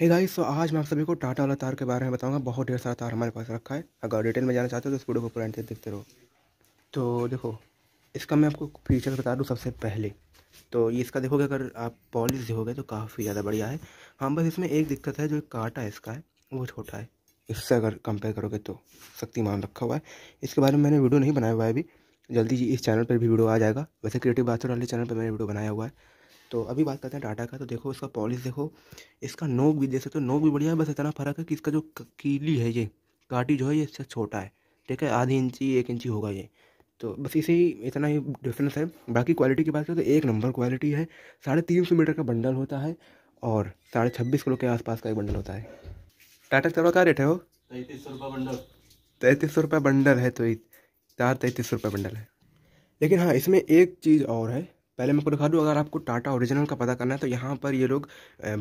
hey guys so आज मैं आप सभी को टाटा वाला तार के बारे में बताऊंगा बहुत ढेर सारा तार हमारे पास रखा है अगर डिटेल में जाना चाहते हो तो इस वीडियो को पूरा देखते रहो तो देखो इसका मैं आपको फीचर बता दूँ सबसे पहले तो ये इसका देखोगे अगर आप पॉलिश देखोगे तो काफ़ी ज़्यादा बढ़िया है हाँ बस इसमें एक दिक्कत है जो कांटा है इसका है वो छोटा है इससे अगर कंपेयर करोगे तो शक्तिमान रखा हुआ है इसके बारे में मैंने वीडियो नहीं बनाया हुआ है अभी जल्दी इस चैनल पर भी वीडियो आ जाएगा वैसे क्रिएटिव बात वाले चैनल पर मैंने वीडियो बनाया हुआ है तो अभी बात करते हैं टाटा का तो देखो इसका पॉलिश देखो इसका नोक भी देख सकते हो नोक भी बढ़िया है बस इतना फ़र्क है कि इसका जो कीली है ये काटी जो है ये इससे छोटा है ठीक है आधी इंची एक इंची होगा ये तो बस इसे ही इतना ही डिफरेंस है बाकी क्वालिटी की बात करें तो एक नंबर क्वालिटी है साढ़े तीन सौ मीटर का बंडल होता है और साढ़े छब्बीस किलो के आसपास का एक बंडल होता है टाटा चलो क्या रेट है वो तैंतीस सौ रुपये बंडल तैंतीस सौ रुपये बंडल है तो चार तैंतीस सौ रुपये बंडल है लेकिन हाँ इसमें एक चीज़ और है पहले मैं आपको दिखा दूँ अगर आपको टाटा ओरिजिनल का पता करना है तो यहाँ पर ये लोग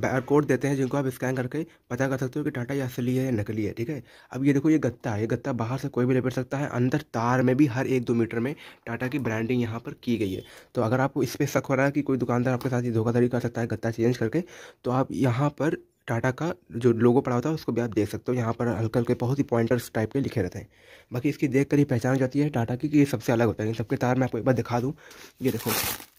बार कोड देते हैं जिनको आप स्कैन करके पता कर सकते हो कि टाटा ये असली है या नकली है ठीक है अब ये देखो ये गत्ता है ये गत्ता बाहर से कोई भी लपेट सकता है अंदर तार में भी हर एक दो मीटर में टाटा की ब्रांडिंग यहाँ पर की गई है तो अगर आपको इस पर शक हो रहा है कि कोई दुकानदार आपके साथ ये धोखाधड़ी कर सकता है गत्ता चेंज करके तो आप यहाँ पर टाटा का जो लोगो पड़ा होता है उसको भी आप देख सकते हो यहाँ पर हल्के हल्के बहुत ही पॉइंटर्स टाइप के लिखे रहते हैं बाकी इसकी देख कर ही पहचान जाती है टाटा की कि ये सबसे अलग होता है इन सबके तार मैं आपको एक बार दिखा दूँ ये देखो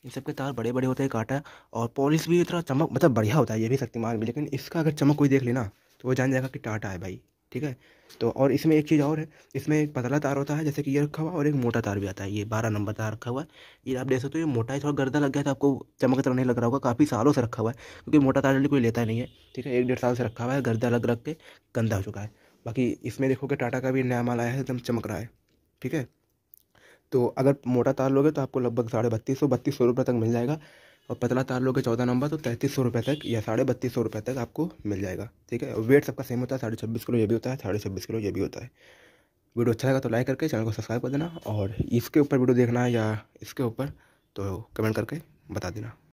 इन सबके तार बड़े बड़े होते हैं काटा और पॉलिश भी इतना चमक मतलब बढ़िया होता है ये भी शक्तिमान भी लेकिन इसका अगर चमक कोई देख लेना तो वो जान जाएगा कि टाटा है भाई ठीक है तो और इसमें एक चीज़ और है इसमें एक पतला तार होता है जैसे कि ये रखा हुआ और एक मोटा तार भी आता है ये बारह नंबर तार रखा हुआ है ये आप देख सकते हो ये मोटा ही थोड़ा गर्दा लग गया था आपको चमक तरह नहीं लग रहा होगा काफ़ी सालों से रखा हुआ है क्योंकि मोटा तार कोई लेता नहीं है ठीक है एक डेढ़ साल से रखा हुआ है गर्दा लग रख के गंदा हो चुका है बाकी इसमें देखोगे टाटा का भी नया माल आया है एकदम चमक रहा है ठीक है तो अगर मोटा तार लोगे तो आपको लगभग साढ़े बत्तीस सौ बत्तीस सौ रुपये तक मिल जाएगा और पतला तार लोगे चौदह नंबर तो तैंतीस सौ रुपये तक या साढ़े बत्तीस सौ रुपये तक आपको मिल जाएगा ठीक है वेट सबका सेम होता है साढ़े छब्बीस किलो ये भी होता है साढ़े छब्बीस किलो ये भी होता है वीडियो अच्छा लगा तो लाइक करके चैनल को सब्सक्राइब कर देना और इसके ऊपर वीडियो देखना या इसके ऊपर तो कमेंट करके बता देना